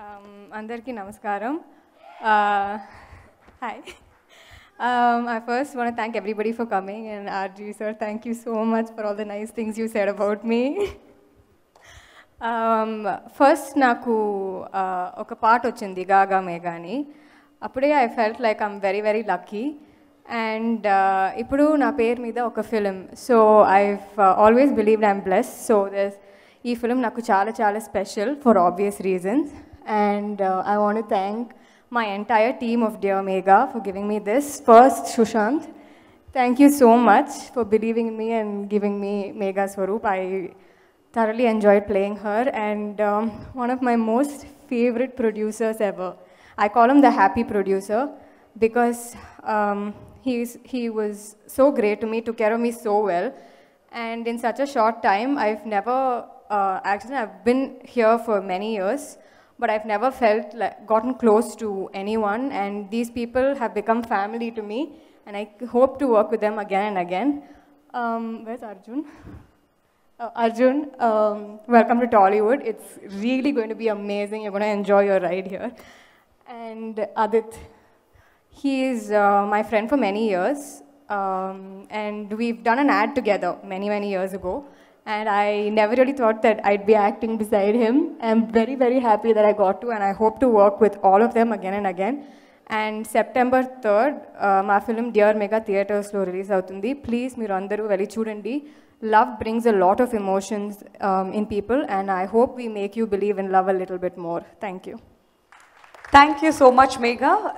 Um, Namaskaram. Uh, hi. Um, I first want to thank everybody for coming and Arji sir, thank you so much for all the nice things you said about me. Um, first, naku oka part ochindi Gaga Megani. Apude I felt like I'm very very lucky. And ipudu na peer mida okafilm. So I've uh, always believed I'm blessed. So this, e film naku chala chala special for obvious reasons. And uh, I want to thank my entire team of Dear Mega for giving me this. First, Shushant, thank you so much for believing in me and giving me Mega Swaroop. I thoroughly enjoyed playing her and um, one of my most favorite producers ever. I call him the happy producer because um, he's, he was so great to me, took care of me so well. And in such a short time, I've never, uh, actually, I've been here for many years but I've never felt like, gotten close to anyone. And these people have become family to me, and I hope to work with them again and again. Um, where's Arjun? Uh, Arjun, um, welcome to Tollywood. It's really going to be amazing. You're going to enjoy your ride here. And Adit, he is uh, my friend for many years. Um, and we've done an ad together many, many years ago and I never really thought that I'd be acting beside him. I'm very, very happy that I got to, and I hope to work with all of them again and again. And September 3rd, my uh, film Dear Mega Theatre slow release outundi. Please, Mirandaru Veli Chudandi. Love brings a lot of emotions um, in people, and I hope we make you believe in love a little bit more. Thank you. Thank you so much, Mega.